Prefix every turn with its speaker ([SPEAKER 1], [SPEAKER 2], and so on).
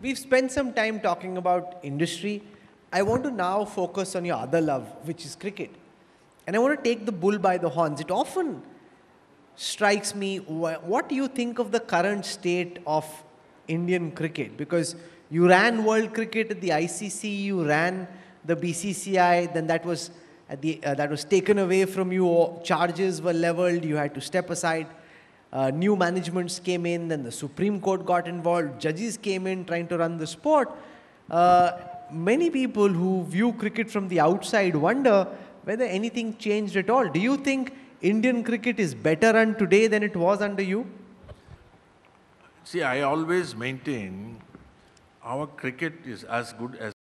[SPEAKER 1] We've spent some time talking about industry. I want to now focus on your other love, which is cricket. And I want to take the bull by the horns. It often strikes me what do you think of the current state of Indian cricket? Because you ran world cricket at the ICC, you ran the BCCI, then that was, the, uh, that was taken away from you, charges were leveled, you had to step aside uh, new managements came in, then the Supreme Court got involved, judges came in trying to run the sport. Uh, many people who view cricket from the outside wonder whether anything changed at all. Do you think Indian cricket is better run today than it was under you?
[SPEAKER 2] See, I always maintain our cricket is as good as